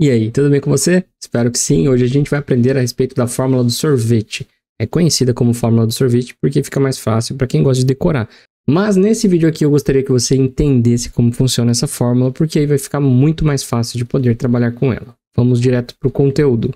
E aí, tudo bem com você? Espero que sim. Hoje a gente vai aprender a respeito da fórmula do sorvete. É conhecida como fórmula do sorvete porque fica mais fácil para quem gosta de decorar. Mas nesse vídeo aqui eu gostaria que você entendesse como funciona essa fórmula, porque aí vai ficar muito mais fácil de poder trabalhar com ela. Vamos direto para o conteúdo.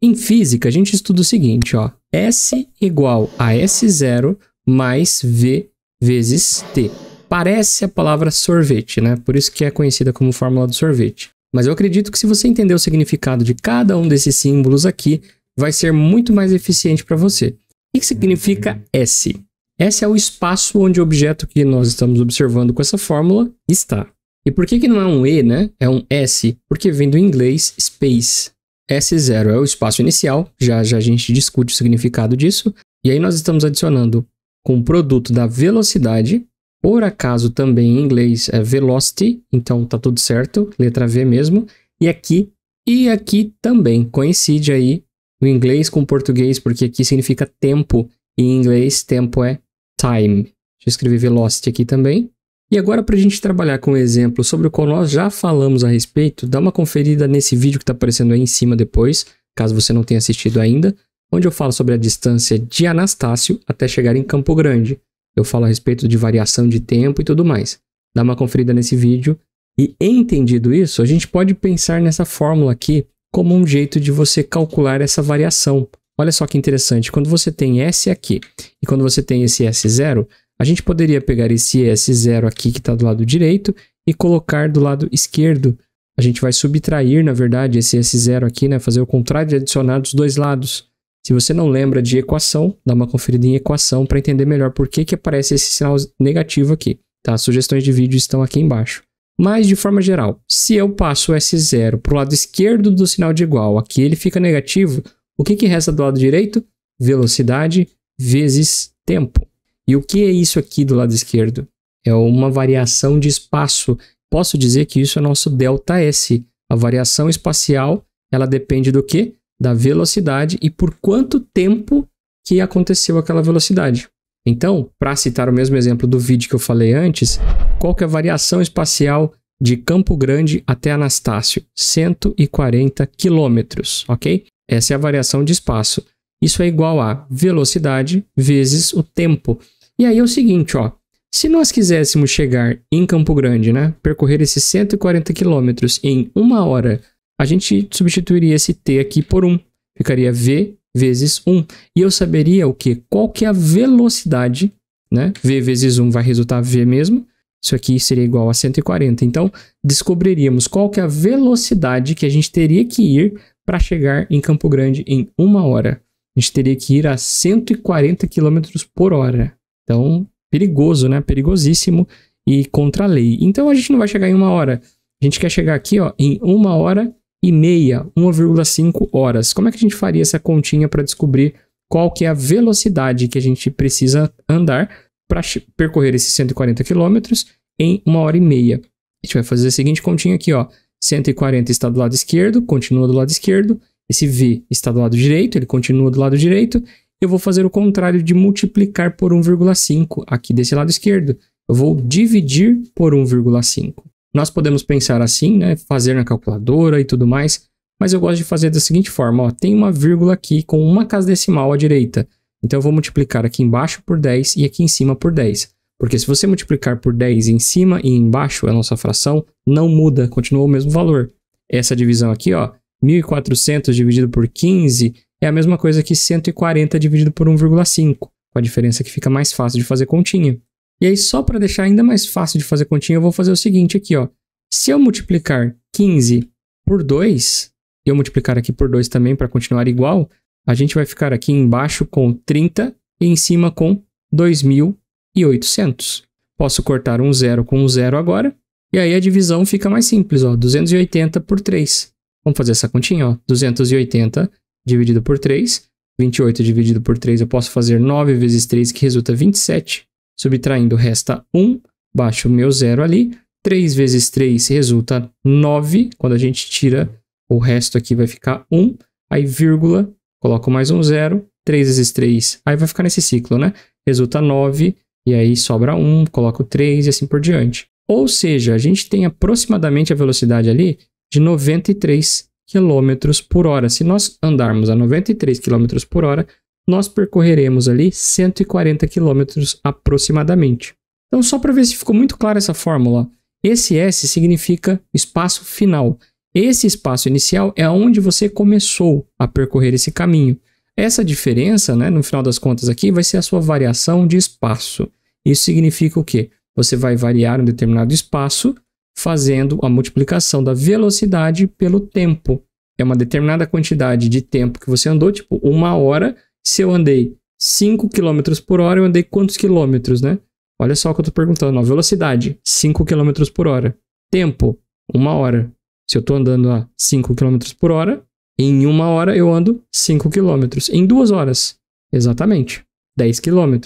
Em física, a gente estuda o seguinte, ó. S igual a S0 mais V vezes T. Parece a palavra sorvete, né? Por isso que é conhecida como fórmula do sorvete. Mas eu acredito que se você entender o significado de cada um desses símbolos aqui, vai ser muito mais eficiente para você. O que significa S? S é o espaço onde o objeto que nós estamos observando com essa fórmula está. E por que, que não é um E, né? É um S, porque vem do inglês space. S0 é o espaço inicial, já, já a gente discute o significado disso. E aí nós estamos adicionando com o produto da velocidade por acaso também em inglês é velocity, então tá tudo certo, letra V mesmo. E aqui e aqui também coincide aí o inglês com o português, porque aqui significa tempo e em inglês tempo é time. Deixa eu escrever velocity aqui também. E agora para a gente trabalhar com um exemplo sobre o qual nós já falamos a respeito, dá uma conferida nesse vídeo que está aparecendo aí em cima depois, caso você não tenha assistido ainda, onde eu falo sobre a distância de Anastácio até chegar em Campo Grande eu falo a respeito de variação de tempo e tudo mais. Dá uma conferida nesse vídeo. E entendido isso, a gente pode pensar nessa fórmula aqui como um jeito de você calcular essa variação. Olha só que interessante, quando você tem S aqui e quando você tem esse S0, a gente poderia pegar esse S0 aqui que está do lado direito e colocar do lado esquerdo. A gente vai subtrair, na verdade, esse S0 aqui, né? fazer o contrário de adicionar dos dois lados. Se você não lembra de equação, dá uma conferida em equação para entender melhor por que, que aparece esse sinal negativo aqui. Tá? Sugestões de vídeo estão aqui embaixo. Mas, de forma geral, se eu passo o S0 para o lado esquerdo do sinal de igual, aqui ele fica negativo, o que, que resta do lado direito? Velocidade vezes tempo. E o que é isso aqui do lado esquerdo? É uma variação de espaço. Posso dizer que isso é nosso delta S. A variação espacial, ela depende do que? da velocidade e por quanto tempo que aconteceu aquela velocidade. Então, para citar o mesmo exemplo do vídeo que eu falei antes, qual que é a variação espacial de Campo Grande até Anastácio? 140 quilômetros, ok? Essa é a variação de espaço. Isso é igual a velocidade vezes o tempo. E aí é o seguinte, ó. Se nós quiséssemos chegar em Campo Grande, né, percorrer esses 140 quilômetros em uma hora a gente substituiria esse t aqui por 1. Ficaria v vezes 1. E eu saberia o quê? Qual que é a velocidade, né? v vezes 1 vai resultar v mesmo. Isso aqui seria igual a 140. Então, descobriríamos qual que é a velocidade que a gente teria que ir para chegar em Campo Grande em uma hora. A gente teria que ir a 140 km por hora. Então, perigoso, né? Perigosíssimo e contra a lei. Então, a gente não vai chegar em uma hora. A gente quer chegar aqui ó, em uma hora e meia, 1,5 horas. Como é que a gente faria essa continha para descobrir qual que é a velocidade que a gente precisa andar para percorrer esses 140 quilômetros em uma hora e meia? A gente vai fazer a seguinte continha aqui, ó. 140 está do lado esquerdo, continua do lado esquerdo. Esse V está do lado direito, ele continua do lado direito. Eu vou fazer o contrário de multiplicar por 1,5 aqui desse lado esquerdo. Eu vou dividir por 1,5. Nós podemos pensar assim, né? Fazer na calculadora e tudo mais, mas eu gosto de fazer da seguinte forma, ó, tem uma vírgula aqui com uma casa decimal à direita. Então eu vou multiplicar aqui embaixo por 10 e aqui em cima por 10. Porque se você multiplicar por 10 em cima e embaixo, a nossa fração não muda, continua o mesmo valor. Essa divisão aqui, ó, 1.400 dividido por 15 é a mesma coisa que 140 dividido por 1,5, com a diferença que fica mais fácil de fazer continha. E aí, só para deixar ainda mais fácil de fazer continha, eu vou fazer o seguinte aqui, ó. Se eu multiplicar 15 por 2, e eu multiplicar aqui por 2 também para continuar igual, a gente vai ficar aqui embaixo com 30 e em cima com 2.800. Posso cortar um zero com um zero agora, e aí a divisão fica mais simples, ó, 280 por 3. Vamos fazer essa continha, ó, 280 dividido por 3, 28 dividido por 3 eu posso fazer 9 vezes 3, que resulta 27. Subtraindo, resta 1, baixo o meu zero ali. 3 vezes 3 resulta 9. Quando a gente tira o resto aqui, vai ficar 1. Aí, vírgula, coloco mais um zero. 3 vezes 3, aí vai ficar nesse ciclo, né? Resulta 9, e aí sobra 1, coloco 3 e assim por diante. Ou seja, a gente tem aproximadamente a velocidade ali de 93 km por hora. Se nós andarmos a 93 km por hora, nós percorreremos ali 140 quilômetros aproximadamente. Então, só para ver se ficou muito clara essa fórmula, esse S significa espaço final. Esse espaço inicial é onde você começou a percorrer esse caminho. Essa diferença, né, no final das contas aqui, vai ser a sua variação de espaço. Isso significa o quê? Você vai variar um determinado espaço fazendo a multiplicação da velocidade pelo tempo. É uma determinada quantidade de tempo que você andou, tipo uma hora, se eu andei 5 km por hora, eu andei quantos quilômetros, né? Olha só o que eu estou perguntando. a Velocidade, 5 km por hora. Tempo, uma hora. Se eu estou andando a 5 km por hora, em uma hora eu ando 5 km. Em duas horas, exatamente, 10 km.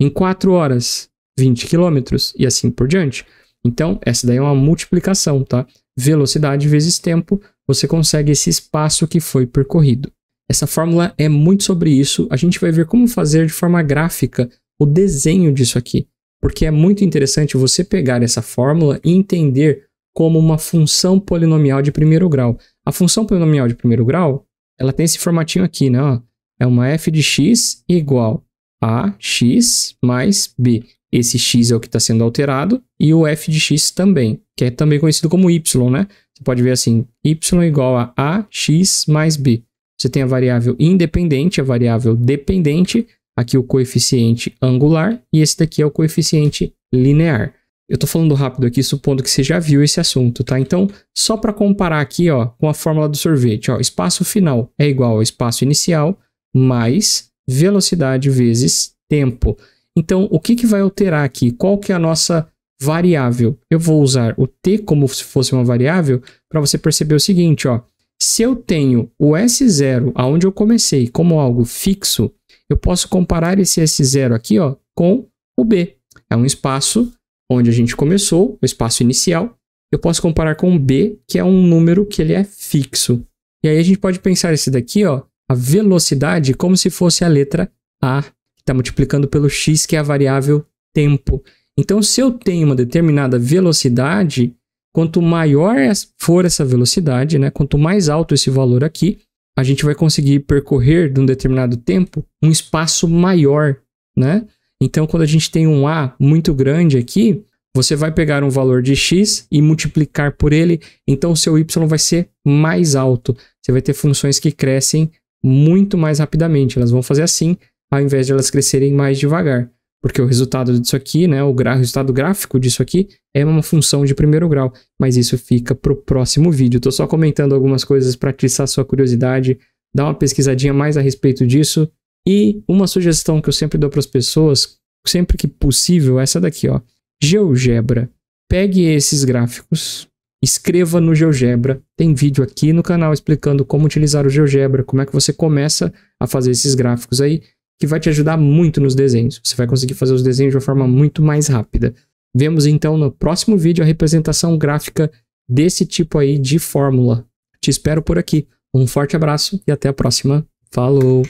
Em quatro horas, 20 km. E assim por diante. Então, essa daí é uma multiplicação, tá? Velocidade vezes tempo, você consegue esse espaço que foi percorrido. Essa fórmula é muito sobre isso. A gente vai ver como fazer de forma gráfica o desenho disso aqui, porque é muito interessante você pegar essa fórmula e entender como uma função polinomial de primeiro grau. A função polinomial de primeiro grau, ela tem esse formatinho aqui, né? é uma f de x igual a x mais b. Esse x é o que está sendo alterado e o f de x também, que é também conhecido como y, né? Você pode ver assim, y igual a ax mais b. Você tem a variável independente, a variável dependente, aqui o coeficiente angular e esse daqui é o coeficiente linear. Eu estou falando rápido aqui, supondo que você já viu esse assunto, tá? Então, só para comparar aqui, ó, com a fórmula do sorvete, ó, espaço final é igual ao espaço inicial mais velocidade vezes tempo. Então, o que, que vai alterar aqui? Qual que é a nossa variável? Eu vou usar o t como se fosse uma variável para você perceber o seguinte, ó. Se eu tenho o S0, aonde eu comecei, como algo fixo, eu posso comparar esse S0 aqui ó, com o B. É um espaço onde a gente começou, o espaço inicial. Eu posso comparar com o B, que é um número que ele é fixo. E aí a gente pode pensar esse daqui, ó, a velocidade, como se fosse a letra A, que está multiplicando pelo x, que é a variável tempo. Então, se eu tenho uma determinada velocidade, Quanto maior é, for essa velocidade, né, quanto mais alto esse valor aqui, a gente vai conseguir percorrer de um determinado tempo um espaço maior, né? Então, quando a gente tem um A muito grande aqui, você vai pegar um valor de x e multiplicar por ele, então o seu y vai ser mais alto. Você vai ter funções que crescem muito mais rapidamente, elas vão fazer assim, ao invés de elas crescerem mais devagar porque o resultado disso aqui, né, o, o resultado gráfico disso aqui é uma função de primeiro grau, mas isso fica para o próximo vídeo. Estou só comentando algumas coisas para atiçar sua curiosidade, dar uma pesquisadinha mais a respeito disso. E uma sugestão que eu sempre dou para as pessoas, sempre que possível, é essa daqui, ó. GeoGebra. Pegue esses gráficos, escreva no GeoGebra. Tem vídeo aqui no canal explicando como utilizar o GeoGebra, como é que você começa a fazer esses gráficos aí que vai te ajudar muito nos desenhos. Você vai conseguir fazer os desenhos de uma forma muito mais rápida. Vemos então no próximo vídeo a representação gráfica desse tipo aí de fórmula. Te espero por aqui. Um forte abraço e até a próxima. Falou!